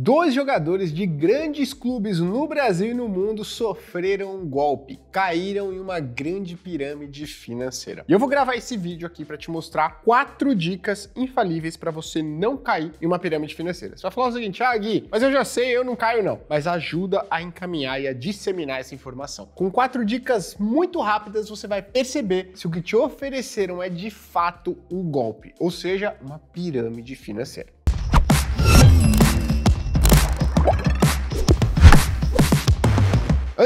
Dois jogadores de grandes clubes no Brasil e no mundo sofreram um golpe, caíram em uma grande pirâmide financeira. E eu vou gravar esse vídeo aqui para te mostrar quatro dicas infalíveis para você não cair em uma pirâmide financeira. Você vai falar o seguinte: "Ah, Gui, mas eu já sei, eu não caio não". Mas ajuda a encaminhar e a disseminar essa informação. Com quatro dicas muito rápidas, você vai perceber se o que te ofereceram é de fato um golpe, ou seja, uma pirâmide financeira.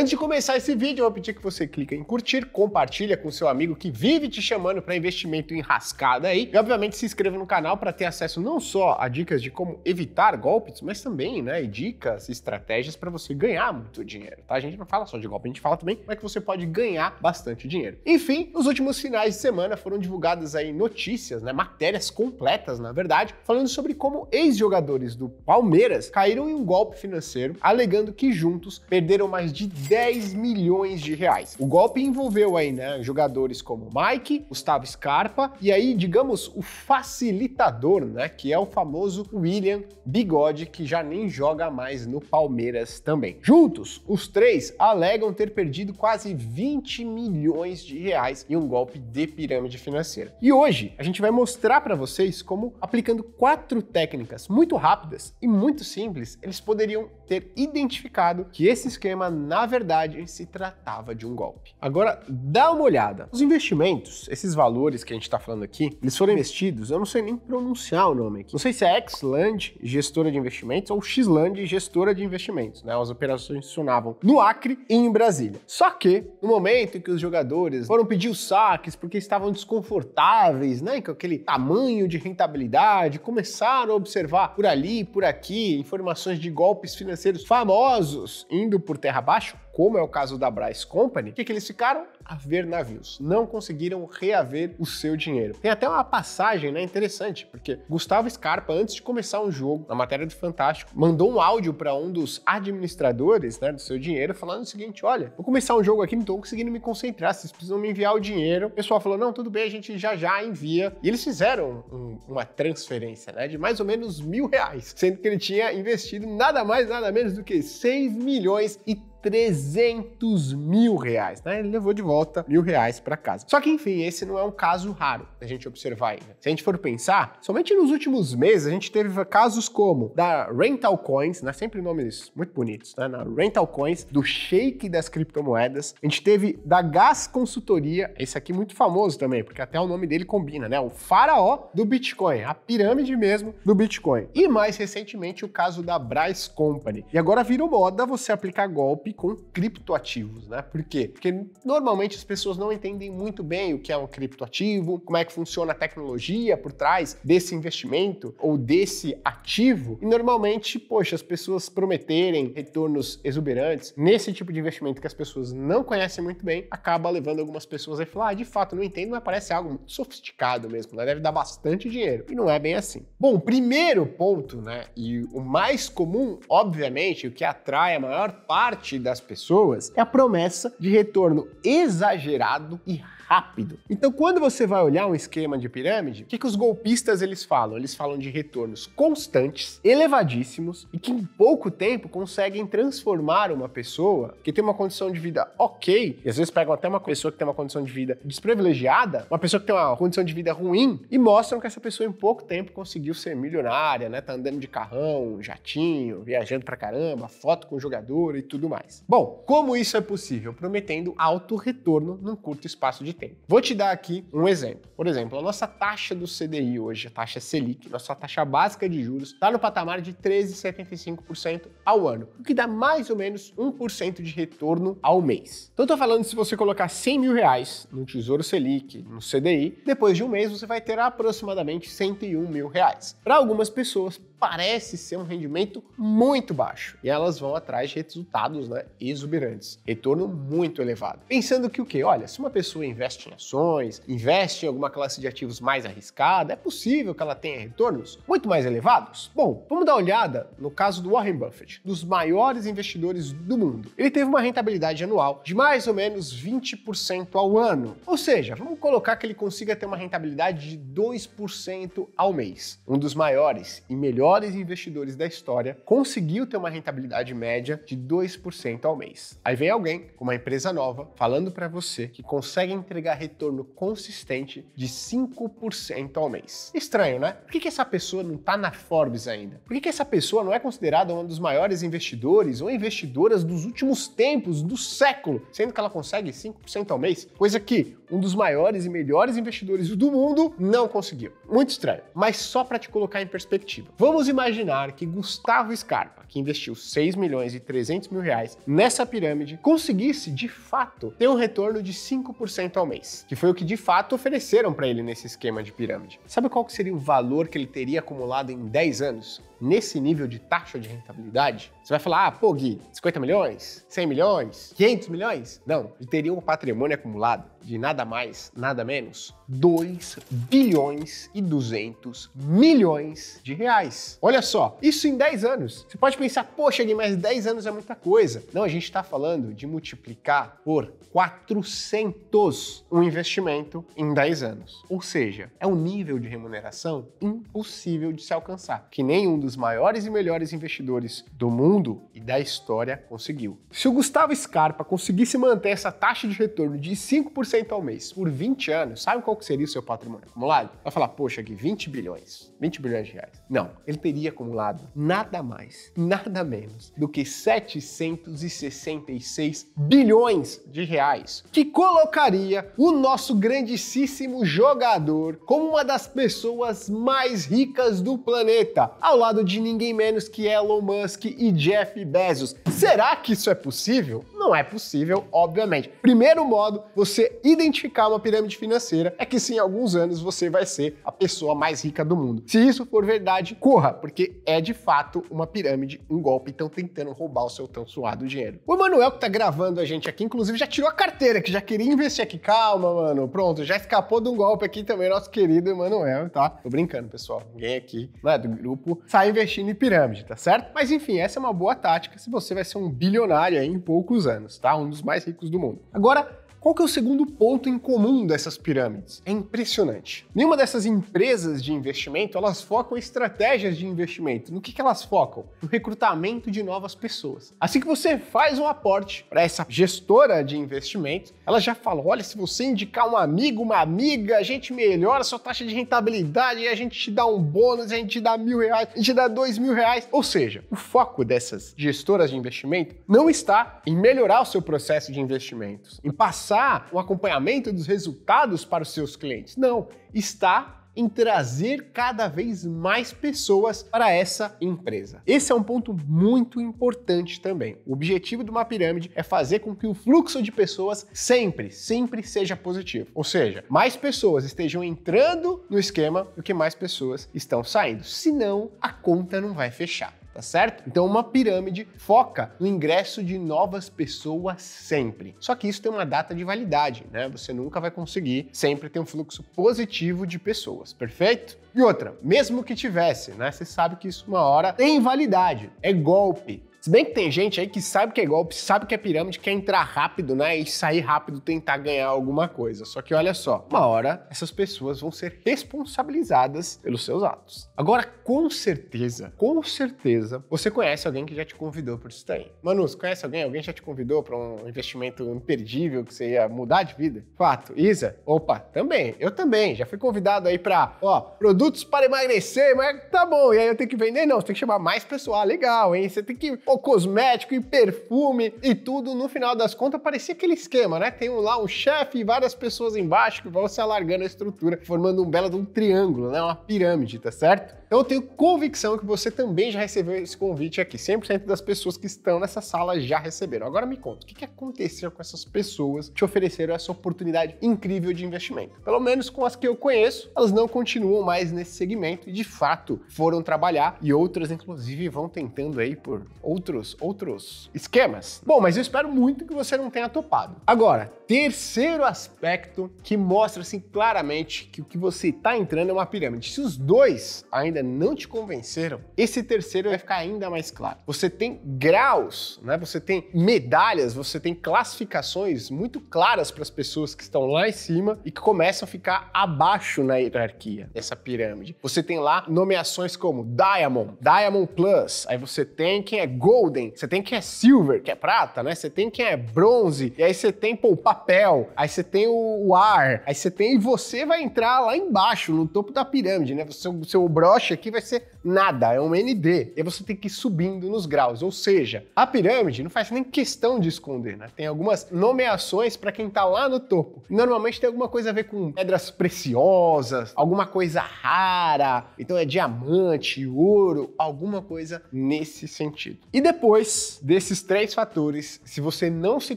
Antes de começar esse vídeo, eu vou pedir que você clica em curtir, compartilha com seu amigo que vive te chamando para investimento enrascado aí. E obviamente se inscreva no canal para ter acesso não só a dicas de como evitar golpes, mas também, né, dicas, estratégias para você ganhar muito dinheiro, tá? A gente não fala só de golpe, a gente fala também como é que você pode ganhar bastante dinheiro. Enfim, nos últimos finais de semana foram divulgadas aí notícias, né, matérias completas, na verdade, falando sobre como ex-jogadores do Palmeiras caíram em um golpe financeiro, alegando que juntos perderam mais de 10 milhões de reais. O golpe envolveu aí, né, jogadores como Mike, Gustavo Scarpa e aí, digamos, o facilitador, né, que é o famoso William Bigode, que já nem joga mais no Palmeiras também. Juntos, os três alegam ter perdido quase 20 milhões de reais em um golpe de pirâmide financeira. E hoje a gente vai mostrar para vocês como, aplicando quatro técnicas muito rápidas e muito simples, eles poderiam ter identificado que esse esquema, na verdade, verdade, se tratava de um golpe. Agora, dá uma olhada. Os investimentos, esses valores que a gente está falando aqui, eles foram investidos, eu não sei nem pronunciar o nome aqui. Não sei se é Xland, gestora de investimentos, ou Xland, gestora de investimentos. Né? As operações funcionavam no Acre e em Brasília. Só que, no momento em que os jogadores foram pedir os saques porque estavam desconfortáveis, né? Com aquele tamanho de rentabilidade, começaram a observar por ali, por aqui, informações de golpes financeiros famosos indo por terra abaixo, como é o caso da Bryce Company, o que, que eles ficaram? A ver navios. Não conseguiram reaver o seu dinheiro. Tem até uma passagem né, interessante, porque Gustavo Scarpa, antes de começar um jogo, na matéria do Fantástico, mandou um áudio para um dos administradores né, do seu dinheiro, falando o seguinte: olha, vou começar um jogo aqui, não estou conseguindo me concentrar, vocês precisam me enviar o dinheiro. O pessoal falou: não, tudo bem, a gente já já envia. E eles fizeram um, uma transferência né, de mais ou menos mil reais, sendo que ele tinha investido nada mais, nada menos do que 6 milhões e 300 mil reais, né? Ele levou de volta mil reais para casa. Só que, enfim, esse não é um caso raro da gente observar ainda. Se a gente for pensar, somente nos últimos meses a gente teve casos como da Rental Coins, né? Sempre nomes muito bonitos, né? Na Rental Coins, do shake das criptomoedas. A gente teve da Gas Consultoria, esse aqui muito famoso também, porque até o nome dele combina, né? O faraó do Bitcoin, a pirâmide mesmo do Bitcoin. E mais recentemente o caso da Bryce Company. E agora virou moda você aplicar golpe e com criptoativos, né? Por quê? Porque normalmente as pessoas não entendem muito bem o que é um criptoativo, como é que funciona a tecnologia por trás desse investimento ou desse ativo. E normalmente, poxa, as pessoas prometerem retornos exuberantes nesse tipo de investimento que as pessoas não conhecem muito bem, acaba levando algumas pessoas a falar, ah, de fato, não entendo, mas parece algo muito sofisticado mesmo, né? Deve dar bastante dinheiro. E não é bem assim. Bom, primeiro ponto, né? E o mais comum, obviamente, o que atrai a maior parte das pessoas é a promessa de retorno exagerado e rápido. Então, quando você vai olhar um esquema de pirâmide, o que, que os golpistas eles falam? Eles falam de retornos constantes, elevadíssimos e que em pouco tempo conseguem transformar uma pessoa que tem uma condição de vida ok, e às vezes pegam até uma pessoa que tem uma condição de vida desprivilegiada, uma pessoa que tem uma condição de vida ruim, e mostram que essa pessoa em pouco tempo conseguiu ser milionária, né? Tá andando de carrão, jatinho, viajando pra caramba, foto com o jogador e tudo mais. Bom, como isso é possível? Prometendo alto retorno num curto espaço de tempo tem. Vou te dar aqui um exemplo. Por exemplo, a nossa taxa do CDI hoje, a taxa Selic, nossa taxa básica de juros, está no patamar de 13,75% ao ano, o que dá mais ou menos 1% de retorno ao mês. Então, estou falando se você colocar 100 mil reais no Tesouro Selic, no CDI, depois de um mês você vai ter aproximadamente 101 mil reais. Para algumas pessoas, parece ser um rendimento muito baixo e elas vão atrás de resultados né, exuberantes, retorno muito elevado. Pensando que o quê? Olha, se uma pessoa investe investe em ações, investe em alguma classe de ativos mais arriscada, é possível que ela tenha retornos muito mais elevados? Bom, vamos dar uma olhada no caso do Warren Buffett, dos maiores investidores do mundo. Ele teve uma rentabilidade anual de mais ou menos 20% ao ano. Ou seja, vamos colocar que ele consiga ter uma rentabilidade de 2% ao mês. Um dos maiores e melhores investidores da história conseguiu ter uma rentabilidade média de 2% ao mês. Aí vem alguém com uma empresa nova falando para você que consegue entregar retorno consistente de 5% ao mês. Estranho, né? Por que, que essa pessoa não está na Forbes ainda? Por que, que essa pessoa não é considerada uma dos maiores investidores ou investidoras dos últimos tempos, do século, sendo que ela consegue 5% ao mês? Coisa que um dos maiores e melhores investidores do mundo não conseguiu. Muito estranho. Mas só para te colocar em perspectiva. Vamos imaginar que Gustavo Scarpa, que investiu 6 milhões e 300 mil reais nessa pirâmide, conseguisse de fato ter um retorno de 5% ao ao mês, que foi o que de fato ofereceram para ele nesse esquema de pirâmide. Sabe qual que seria o valor que ele teria acumulado em 10 anos? Nesse nível de taxa de rentabilidade, você vai falar, ah, pô, Gui, 50 milhões? 100 milhões? 500 milhões? Não, ele teria um patrimônio acumulado de nada mais, nada menos, 2 bilhões e 200 milhões de reais. Olha só, isso em 10 anos. Você pode pensar, poxa, Gui, mas 10 anos é muita coisa. Não, a gente está falando de multiplicar por 400 um investimento em 10 anos. Ou seja, é um nível de remuneração impossível de se alcançar, que nenhum dos maiores e melhores investidores do mundo e da história conseguiu. Se o Gustavo Scarpa conseguisse manter essa taxa de retorno de 5% ao mês por 20 anos, sabe qual seria o seu patrimônio acumulado? Vai falar, poxa, que 20 bilhões, 20 bilhões de reais. Não, ele teria acumulado nada mais, nada menos do que 766 bilhões de reais, que colocaria o nosso grandíssimo jogador, como uma das pessoas mais ricas do planeta, ao lado de ninguém menos que Elon Musk e Jeff Bezos. Será que isso é possível? Não é possível, obviamente. Primeiro modo, você identificar uma pirâmide financeira é que sim, em alguns anos você vai ser a pessoa mais rica do mundo. Se isso for verdade, corra, porque é de fato uma pirâmide, um golpe, estão tentando roubar o seu tão suado dinheiro. O Manuel que tá gravando a gente aqui, inclusive, já tirou a carteira, que já queria investir aqui. Calma, mano, pronto, já escapou de um golpe aqui também, nosso querido Emanuel, tá? Tô brincando, pessoal. Ninguém aqui, né, do grupo, sai tá investindo em pirâmide, tá certo? Mas enfim, essa é uma boa tática se você vai ser um bilionário aí em poucos anos anos, tá? Um dos mais ricos do mundo. Agora, qual que é o segundo ponto em comum dessas pirâmides? É impressionante. Nenhuma dessas empresas de investimento, elas focam em estratégias de investimento. No que, que elas focam? No recrutamento de novas pessoas. Assim que você faz um aporte para essa gestora de investimento, ela já fala, olha, se você indicar um amigo, uma amiga, a gente melhora a sua taxa de rentabilidade, a gente te dá um bônus, a gente te dá mil reais, a gente te dá dois mil reais. Ou seja, o foco dessas gestoras de investimento não está em melhorar o seu processo de investimentos, em passar passar o acompanhamento dos resultados para os seus clientes. Não, está em trazer cada vez mais pessoas para essa empresa. Esse é um ponto muito importante também. O objetivo de uma pirâmide é fazer com que o fluxo de pessoas sempre, sempre seja positivo. Ou seja, mais pessoas estejam entrando no esquema do que mais pessoas estão saindo. Senão, a conta não vai fechar tá certo? Então, uma pirâmide foca no ingresso de novas pessoas sempre. Só que isso tem uma data de validade, né? Você nunca vai conseguir sempre ter um fluxo positivo de pessoas, perfeito? E outra, mesmo que tivesse, né? Você sabe que isso uma hora tem validade, é golpe. Se bem que tem gente aí que sabe que é golpe, sabe que é pirâmide, quer entrar rápido, né? E sair rápido, tentar ganhar alguma coisa. Só que olha só, uma hora essas pessoas vão ser responsabilizadas pelos seus atos. Agora, com certeza, com certeza, você conhece alguém que já te convidou por isso daí. Manu, você conhece alguém? Alguém já te convidou para um investimento imperdível que você ia mudar de vida? Fato. Isa? Opa, também. Eu também. Já fui convidado aí para, ó, produtos para emagrecer, mas tá bom. E aí eu tenho que vender? Não, você tem que chamar mais pessoal. Ah, legal, hein? Você tem que ou cosmético e perfume e tudo, no final das contas parecia aquele esquema, né? Tem lá um chefe e várias pessoas embaixo que vão se alargando a estrutura, formando um belo um triângulo, né? Uma pirâmide, tá certo? Então eu tenho convicção que você também já recebeu esse convite aqui. 100% das pessoas que estão nessa sala já receberam. Agora me conta, o que aconteceu com essas pessoas que te ofereceram essa oportunidade incrível de investimento? Pelo menos com as que eu conheço, elas não continuam mais nesse segmento e de fato foram trabalhar e outras inclusive vão tentando aí por outros outros esquemas. Bom, mas eu espero muito que você não tenha topado. Agora, terceiro aspecto que mostra assim claramente que o que você está entrando é uma pirâmide. Se os dois ainda ainda não te convenceram, esse terceiro vai ficar ainda mais claro. Você tem graus, né? Você tem medalhas, você tem classificações muito claras para as pessoas que estão lá em cima e que começam a ficar abaixo na hierarquia dessa pirâmide. Você tem lá nomeações como Diamond, Diamond Plus, aí você tem quem é Golden, você tem quem é Silver, que é prata, né? Você tem quem é bronze, e aí você tem pô, o papel, aí você tem o, ar, aí você tem e você vai entrar lá embaixo, no topo da pirâmide, né? Você, o seu broche rocha aqui vai ser nada, é um ND. E você tem que ir subindo nos graus. Ou seja, a pirâmide não faz nem questão de esconder, né? Tem algumas nomeações para quem está lá no topo. Normalmente tem alguma coisa a ver com pedras preciosas, alguma coisa rara. Então é diamante, ouro, alguma coisa nesse sentido. E depois desses três fatores, se você não se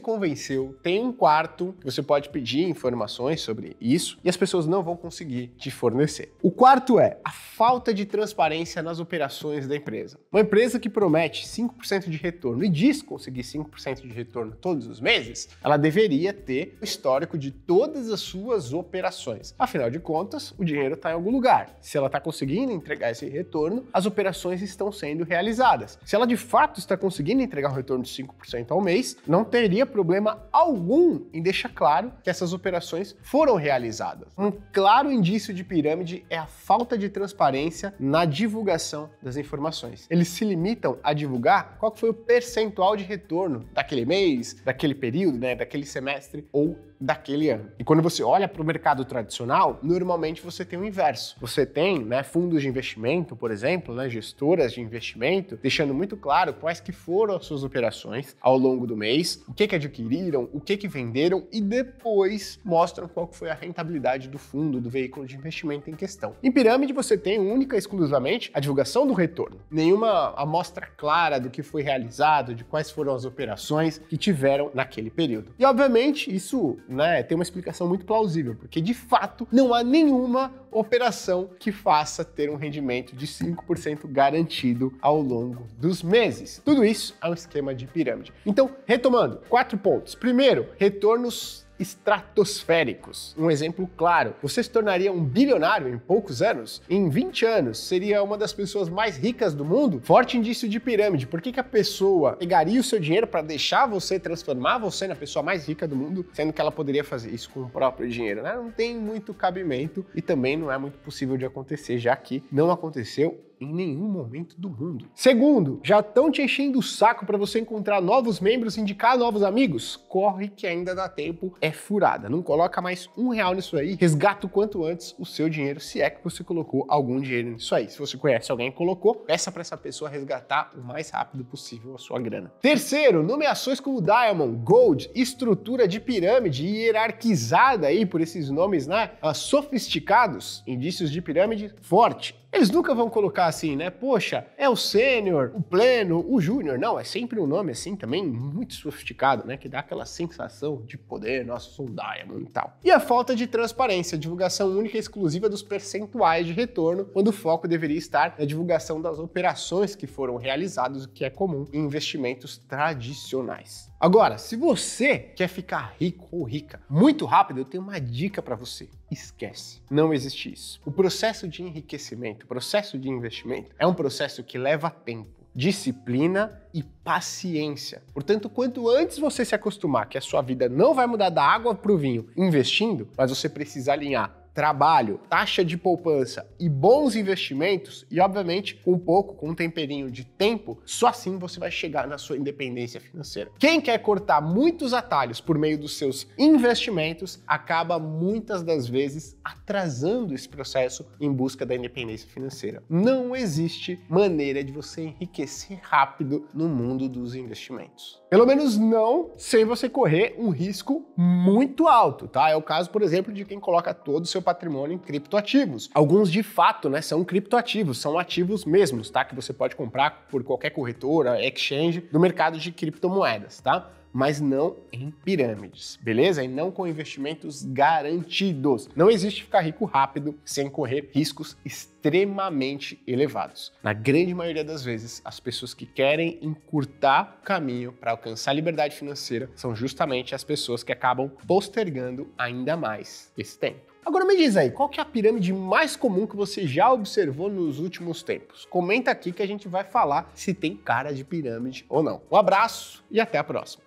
convenceu, tem um quarto que você pode pedir informações sobre isso e as pessoas não vão conseguir te fornecer. O quarto é a falta de transparência nas operações da empresa. Uma empresa que promete 5% de retorno e diz conseguir 5% de retorno todos os meses, ela deveria ter o histórico de todas as suas operações. Afinal de contas, o dinheiro está em algum lugar. Se ela está conseguindo entregar esse retorno, as operações estão sendo realizadas. Se ela de fato está conseguindo entregar um retorno de 5% ao mês, não teria problema algum em deixar claro que essas operações foram realizadas. Um claro indício de pirâmide é a falta de transparência na divulgação das informações. Eles se limitam a divulgar qual foi o percentual de retorno daquele mês, daquele período, né, daquele semestre ou daquele ano. E quando você olha para o mercado tradicional, normalmente você tem o inverso. Você tem né, fundos de investimento, por exemplo, né, gestoras de investimento, deixando muito claro quais que foram as suas operações ao longo do mês, o que, que adquiriram, o que, que venderam e depois mostram qual foi a rentabilidade do fundo, do veículo de investimento em questão. Em pirâmide, você tem única e exclusivamente a divulgação do retorno. Nenhuma amostra clara do que foi realizado, de quais foram as operações que tiveram naquele período. E, obviamente, isso né, tem uma explicação muito plausível, porque de fato não há nenhuma operação que faça ter um rendimento de 5% garantido ao longo dos meses. Tudo isso é um esquema de pirâmide. Então, retomando, quatro pontos. Primeiro, retornos estratosféricos. Um exemplo claro: você se tornaria um bilionário em poucos anos? Em 20 anos, seria uma das pessoas mais ricas do mundo? Forte indício de pirâmide. Por que, que a pessoa pegaria o seu dinheiro para deixar você transformar você na pessoa mais rica do mundo, sendo que ela poderia fazer isso com o próprio dinheiro? Né? Não tem muito cabimento e também não é muito possível de acontecer, já que não aconteceu em nenhum momento do mundo. Segundo, já estão te enchendo o saco para você encontrar novos membros, indicar novos amigos? Corre que ainda dá tempo, é furada. Não coloca mais um real nisso aí, resgata o quanto antes o seu dinheiro, se é que você colocou algum dinheiro nisso aí. Se você conhece alguém que colocou, peça para essa pessoa resgatar o mais rápido possível a sua grana. Terceiro, nomeações como Diamond, Gold, estrutura de pirâmide hierarquizada aí por esses nomes, né? Ah, sofisticados, indícios de pirâmide forte eles nunca vão colocar assim, né? Poxa, é o sênior, o pleno, o júnior. Não, é sempre um nome assim também muito sofisticado, né? Que dá aquela sensação de poder, nosso sou Diamond e tal. E a falta de transparência, divulgação única e exclusiva dos percentuais de retorno, quando o foco deveria estar na divulgação das operações que foram realizadas, o que é comum em investimentos tradicionais. Agora, se você quer ficar rico ou rica muito rápido, eu tenho uma dica para você. Esquece. Não existe isso. O processo de enriquecimento, o processo de investimento, é um processo que leva tempo disciplina e paciência. Portanto, quanto antes você se acostumar que a sua vida não vai mudar da água para o vinho investindo, mas você precisa alinhar trabalho, taxa de poupança e bons investimentos, e obviamente um pouco, com um temperinho de tempo, só assim você vai chegar na sua independência financeira. Quem quer cortar muitos atalhos por meio dos seus investimentos acaba muitas das vezes atrasando esse processo em busca da independência financeira. Não existe maneira de você enriquecer rápido no mundo dos investimentos. Pelo menos não sem você correr um risco muito alto, tá? É o caso, por exemplo, de quem coloca todo o seu patrimônio em criptoativos. Alguns de fato, né, são criptoativos, são ativos mesmos, tá? Que você pode comprar por qualquer corretora, exchange do mercado de criptomoedas, tá? mas não em pirâmides, beleza? E não com investimentos garantidos. Não existe ficar rico rápido sem correr riscos extremamente elevados. Na grande maioria das vezes, as pessoas que querem encurtar o caminho para alcançar a liberdade financeira são justamente as pessoas que acabam postergando ainda mais esse tempo. Agora me diz aí, qual que é a pirâmide mais comum que você já observou nos últimos tempos? Comenta aqui que a gente vai falar se tem cara de pirâmide ou não. Um abraço e até a próxima.